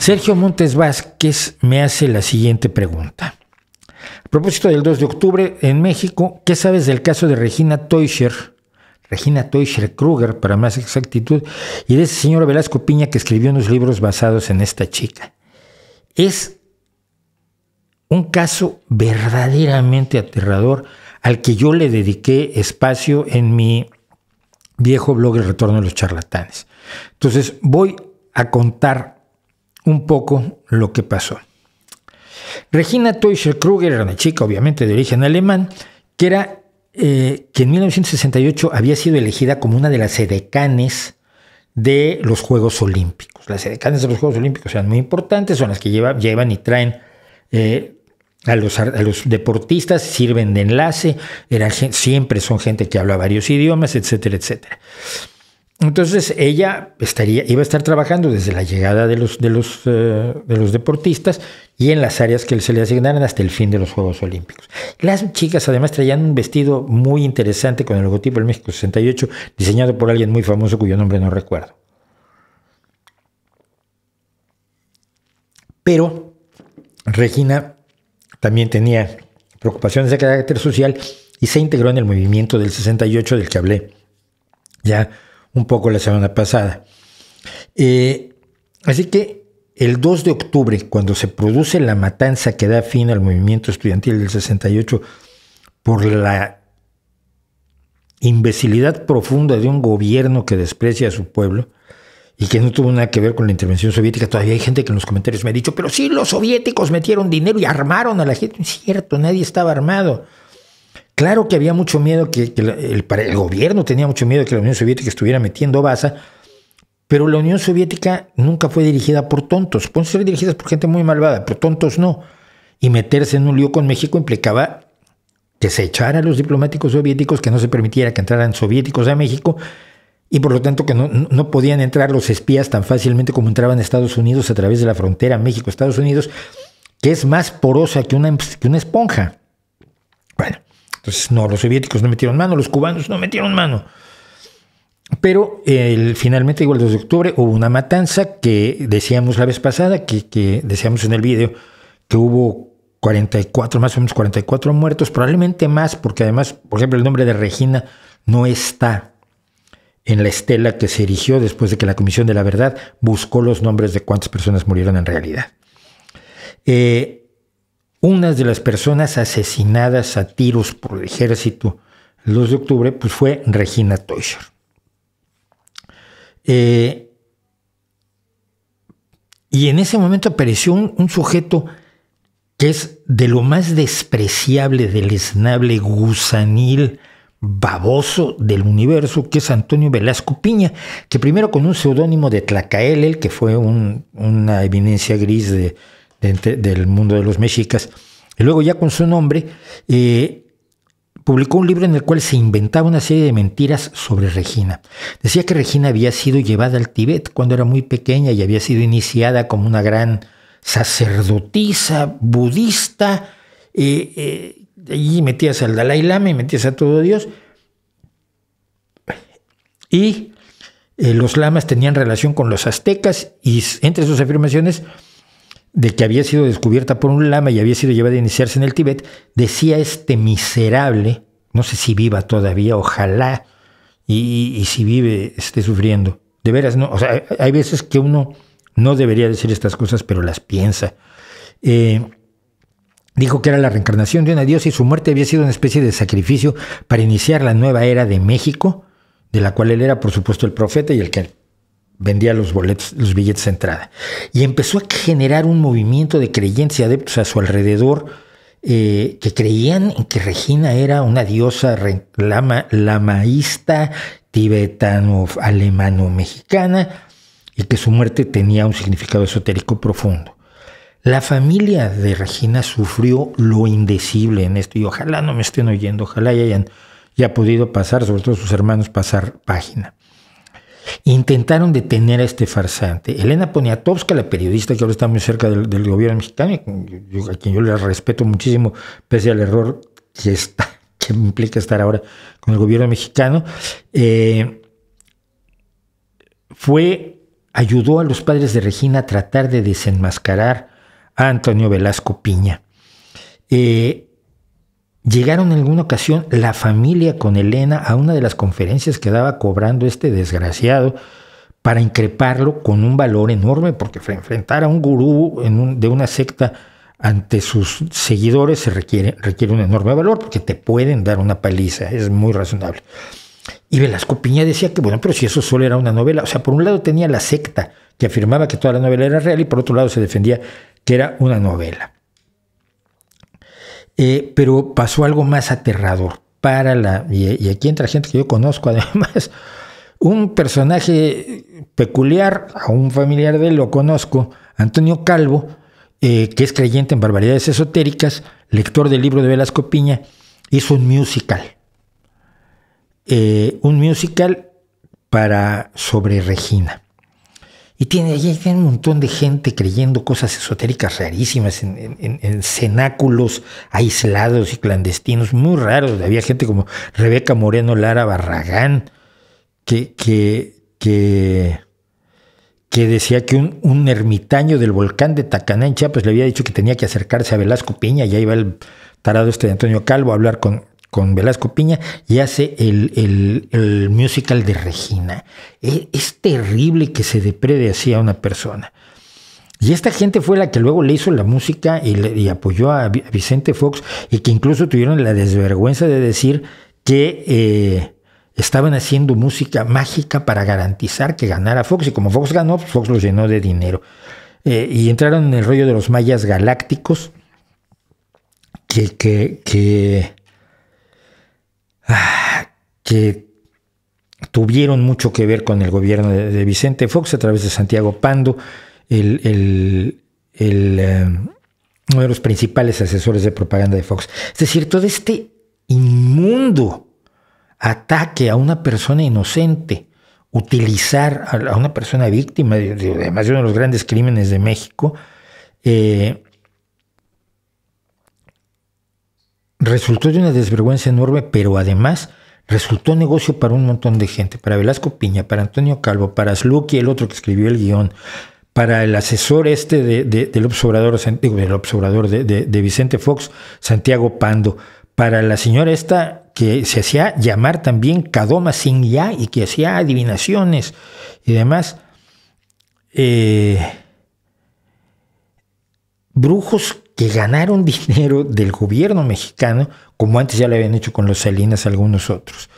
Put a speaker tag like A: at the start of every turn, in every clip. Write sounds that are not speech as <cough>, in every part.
A: Sergio Montes Vázquez me hace la siguiente pregunta. A propósito del 2 de octubre en México, ¿qué sabes del caso de Regina Teuscher? Regina Teuscher Kruger, para más exactitud, y de ese señor Velasco Piña que escribió unos libros basados en esta chica. Es un caso verdaderamente aterrador al que yo le dediqué espacio en mi viejo blog El Retorno de los Charlatanes. Entonces voy a contar un poco lo que pasó. Regina Teuscher Kruger era una chica, obviamente, de origen alemán, que era eh, que en 1968 había sido elegida como una de las edecanes de los Juegos Olímpicos. Las edecanes de los Juegos Olímpicos eran muy importantes, son las que llevan y traen eh, a, los, deportistas, sirven de enlace, siempre son gente que habla varios idiomas, etcétera, etcétera. Entonces ella estaría, iba a estar trabajando desde la llegada de los, de, los, eh, de los deportistas y en las áreas que se le asignaran hasta el fin de los Juegos Olímpicos. Las chicas además traían un vestido muy interesante con el logotipo del México 68, diseñado por alguien muy famoso cuyo nombre no recuerdo. Pero Regina también tenía preocupaciones de carácter social y se integró en el movimiento del 68 del que hablé ya un poco la semana pasada. Eh, así que el 2 de octubre, cuando se produce la matanza que da fin al movimiento estudiantil del 68 por la imbecilidad profunda de un gobierno que desprecia a su pueblo, y que no tuvo nada que ver con la intervención soviética. Todavía hay gente que en los comentarios me ha dicho, pero sí, los soviéticos metieron dinero y armaron a la gente. es cierto, nadie estaba armado. Claro que había mucho miedo que, el, gobierno tenía mucho miedo de que la Unión Soviética estuviera metiendo baza, pero la Unión Soviética nunca fue dirigida por tontos. Pueden ser dirigidas por gente muy malvada, pero tontos no. Y meterse en un lío con México implicaba que se echara a los diplomáticos soviéticos, que no se permitiera que entraran soviéticos a México y por lo tanto que no, podían entrar los espías tan fácilmente como entraban Estados Unidos a través de la frontera México-Estados Unidos, que es más porosa que una, que una esponja. Bueno, entonces, no, los soviéticos no metieron mano, los cubanos no metieron mano. Pero el, finalmente, igual el 2 de octubre, hubo una matanza que decíamos la vez pasada, que, decíamos en el video, que hubo 44, más o menos 44 muertos, probablemente más, porque además, por ejemplo, el nombre de Regina no está en la estela que se erigió después de que la Comisión de la Verdad buscó los nombres de cuántas personas murieron en realidad. Eh, una de las personas asesinadas a tiros por el ejército el 2 de octubre pues, fue Regina Teuscher. Eh, y en ese momento apareció un, sujeto que es de lo más despreciable, del esnable, gusanil, baboso del universo, que es Antonio Velasco Piña, que primero con un seudónimo de Tlacael, que fue una evidencia gris de, del mundo de los mexicas. Y luego ya con su nombre, eh, publicó un libro en el cual se inventaba una serie de mentiras sobre Regina. Decía que Regina había sido llevada al Tíbet cuando era muy pequeña y había sido iniciada como una gran sacerdotisa budista. Eh, eh, y allí metías al Dalai Lama y metías a todo Dios. Y los lamas tenían relación con los aztecas y entre sus afirmaciones de que había sido descubierta por un lama y había sido llevada a iniciarse en el Tíbet, decía este miserable, no sé si viva todavía, ojalá, y, si vive esté sufriendo. De veras, no, o sea, hay veces que uno no debería decir estas cosas, pero las piensa. Eh, dijo que era la reencarnación de una diosa y su muerte había sido una especie de sacrificio para iniciar la nueva era de México, de la cual él era, por supuesto, el profeta y el que vendía los los billetes de entrada. Y empezó a generar un movimiento de creyentes y adeptos a su alrededor eh, que creían en que Regina era una diosa lamaísta, tibetano-alemano-mexicana y que su muerte tenía un significado esotérico profundo. La familia de Regina sufrió lo indecible en esto y ojalá no me estén oyendo, ojalá ya hayan ya podido pasar, sobre todo sus hermanos, pasar página intentaron detener a este farsante. Elena Poniatowska, la periodista que ahora está muy cerca del, gobierno mexicano, a quien yo le respeto muchísimo, pese al error que, está, <laughs> que implica estar ahora con el gobierno mexicano, eh, fue ayudó a los padres de Regina a tratar de desenmascarar a Antonio Velasco Piña. Eh, Llegaron en alguna ocasión la familia con Elena a una de las conferencias que daba cobrando este desgraciado para increparlo con un valor enorme, porque enfrentar a un gurú de una secta ante sus seguidores se requiere, requiere un enorme valor, porque te pueden dar una paliza, es muy razonable. Y Velasco Piña decía que, bueno, pero si eso solo era una novela, o sea, por un lado tenía la secta, que afirmaba que toda la novela era real, y por otro lado se defendía que era una novela. Eh, pero pasó algo más aterrador para la, y, aquí entra gente que yo conozco <laughs> además, un personaje peculiar, a un familiar de él lo conozco, Antonio Calvo, eh, que es creyente en barbaridades esotéricas, lector del libro de Velasco Piña, hizo un musical. Eh, un musical para sobre Regina. Y tiene, allí un montón de gente creyendo cosas esotéricas rarísimas en, cenáculos aislados y clandestinos, muy raros. Había gente como Rebeca Moreno Lara Barragán, que, que, que, decía que un, un, ermitaño del volcán de Tacaná en le había dicho que tenía que acercarse a Velasco Piña, ya iba el tarado este de Antonio Calvo a hablar con, con Velasco Piña y hace el, musical de Regina. E, es, terrible que se deprede así a una persona. Y esta gente fue la que luego le hizo la música y, le, apoyó a Vicente Fox y que incluso tuvieron la desvergüenza de decir que... Eh, estaban haciendo música mágica para garantizar que ganara Fox. Y como Fox ganó, pues Fox lo llenó de dinero. Eh, y entraron en el rollo de los mayas galácticos, que, que tuvieron mucho que ver con el gobierno de, Vicente Fox a través de Santiago Pando, el, eh, uno de los principales asesores de propaganda de Fox. Es decir, todo este inmundo ataque a una persona inocente, utilizar a, una persona víctima, de, de uno de los grandes crímenes de México, eh, resultó de una desvergüenza enorme, pero además resultó negocio para un montón de gente, para Velasco Piña, para Antonio Calvo, para Sluki, el otro que escribió el guión, para el asesor este del observador, digo, del observador de, Vicente Fox, Santiago Pando, para la señora esta que se hacía llamar también Kadoma sin Ya y que hacía adivinaciones y demás. Eh, brujos que ganaron <laughs> dinero del gobierno mexicano, como antes ya lo habían hecho con los Salinas algunos otros.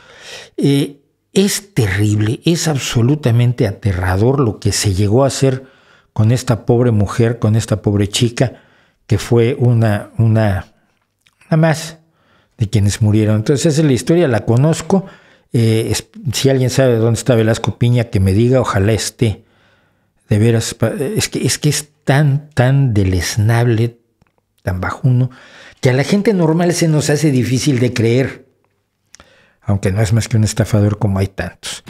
A: Eh, es terrible, es absolutamente aterrador lo que se llegó a hacer con esta pobre mujer, con esta pobre chica, que fue una, una, una más de quienes murieron. Entonces esa es la historia, la conozco. Eh, si alguien sabe dónde está Velasco Piña, que me diga, ojalá esté. De veras, es que es, que es tan, tan deleznable, tan bajuno, que a la gente normal se nos hace difícil de creer, aunque no es más que un estafador como hay tantos.